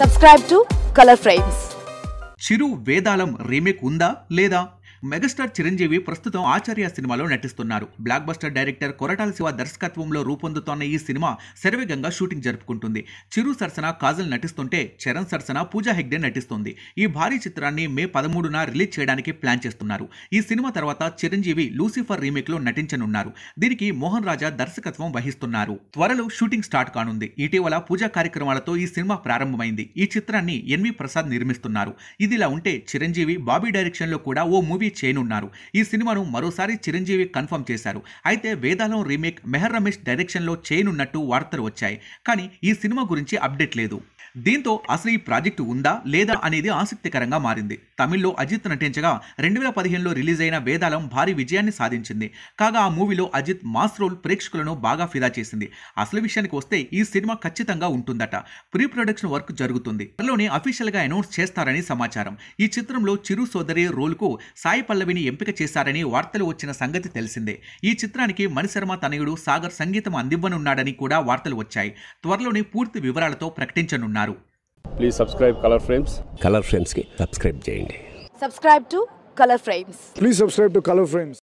subscribe to Color Frames Chiru Vedalam remake ఉందా లేదా megastar Chiranjeevi ప్రస్తుతం ఆచార్య సినిమాలో నటిస్తున్నారు blockbuster director Koratala Siva దర్శకత్వంలో రూపొందుతోన్న ఈ సినిమా శరవేగంగా షూటింగ్ జరుపుకుంటుంది చిరు సరసన కాజల్ నటిస్తుంటే చరణ్ సరసన పూజా హెగ్డే నటిస్తుంది ఈ భారీ చిత్రాన్ని మే పదమూడున రిలీజ్ చేయడానికి ప్లాన్ చేస్తున్నారు ఈ సినిమా తర్వాత చిరంజీవి లూసిఫర్ రీమేక్ లో నటించనున్నారు దీనికి మోహన్ రాజా దర్శకత్వం వహిస్తున్నారు త్వరలో షూటింగ్ స్టార్ట్ కానుంది ఇటీవల పూజా కార్యక్రమాలతో ఈ సినిమా ప్రారంభమైంది ఈ చిత్రాన్ని ఎన్వి ప్రసాద్ నిర్మిస్తున్నారు ఇదిలా ఉంటే చిరంజీవి బాబీ డైరెక్షన్ లో కూడా ఓ మూవీ చేయనున్నారు ఈ సినిమాను మరోసారి చిరంజీవి కన్ఫర్మ్ చేశారు అయితే వేదాలం రీమేక్ మెహర్ రమేష్ డైరెక్షన్లో చేయనున్నట్టు వార్తలు వచ్చాయి కానీ ఈ సినిమా గురించి అప్డేట్ లేదు దీంతో అసలు ఈ ప్రాజెక్టు ఉందా లేదా అనేది ఆసక్తికరంగా మారింది తమిళ్లో అజిత్ నటించగా రెండు వేల పదిహేనులో రిలీజ్ అయిన వేదాలం భారీ విజయాన్ని సాధించింది కాగా ఆ మూవీలో అజిత్ మాస్ రోల్ ప్రేక్షకులను బాగా ఫిదా చేసింది అసలు విషయానికి వస్తే ఈ సినిమా ఖచ్చితంగా ఉంటుందట ప్రీ ప్రొడక్షన్ వర్క్ జరుగుతుంది త్వరలోనే అఫీషియల్గా అనౌన్స్ చేస్తారని సమాచారం ఈ చిత్రంలో చిరు సోదరి రోల్కు సాయి పల్లవిని ఎంపిక చేశారని వార్తలు వచ్చిన సంగతి తెలిసిందే ఈ చిత్రానికి మణిశర్మ తనయుడు సాగర్ సంగీతం అందివ్వనున్నాడని కూడా వార్తలు వచ్చాయి త్వరలోనే పూర్తి వివరాలతో ప్రకటించనున్నారు please subscribe Color Frames Color Frames కి సబ్స్క్రైబ్ చేయండి subscribe to Color Frames please subscribe to Color frames